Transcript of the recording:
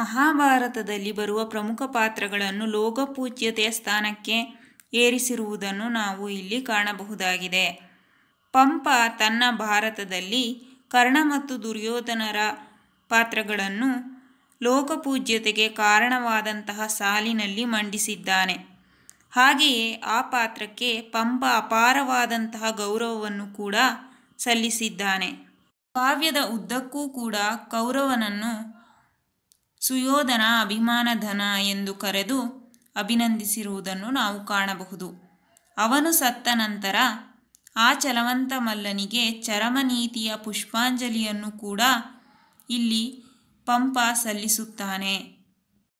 ಮಹಾಭಾರತದಲ್ಲಿ ಬರುವ ಪ್ರಮುಖ ಪಾತ್ರಗಳನ್ನು ಲೋಕಪೂಜ್ಯತೆಯ ಸ್ಥಾನಕ್ಕೆ ಏರಿಸಿರುವುದನ್ನು ನಾವು ಇಲ್ಲಿ ಕಾಣಬಹುದಾಗಿದೆ ಪಂಪ ತನ್ನ ಭಾರತದಲ್ಲಿ ಕರ್ಣ ಮತ್ತು ದುರ್ಯೋಧನರ ಪಾತ್ರಗಳನ್ನು ಲೋಕಪೂಜ್ಯತೆಗೆ ಕಾರಣವಾದಂತಹ ಸಾಲಿನಲ್ಲಿ ಮಂಡಿಸಿದ್ದಾನೆ ಹಾಗೆಯೇ ಆ ಪಾತ್ರಕ್ಕೆ ಪಂಪ ಅಪಾರವಾದಂತಹ ಗೌರವವನ್ನು ಕೂಡ ಸಲ್ಲಿಸಿದ್ದಾನೆ ಕಾವ್ಯದ ಉದ್ದಕ್ಕೂ ಕೂಡ ಕೌರವನನ್ನು ಸುಯೋಧನ ಅಭಿಮಾನಧನ ಎಂದು ಕರೆದು ಅಭಿನಂದಿಸಿರುವುದನ್ನು ನಾವು ಕಾಣಬಹುದು ಅವನು ಸತ್ತ ನಂತರ ಆ ಚಲವಂತ ಮಲ್ಲನಿಗೆ ನೀತಿಯ ಪುಷ್ಪಾಂಜಲಿಯನ್ನು ಕೂಡ ಇಲ್ಲಿ ಪಂಪ ಸಲ್ಲಿಸುತ್ತಾನೆ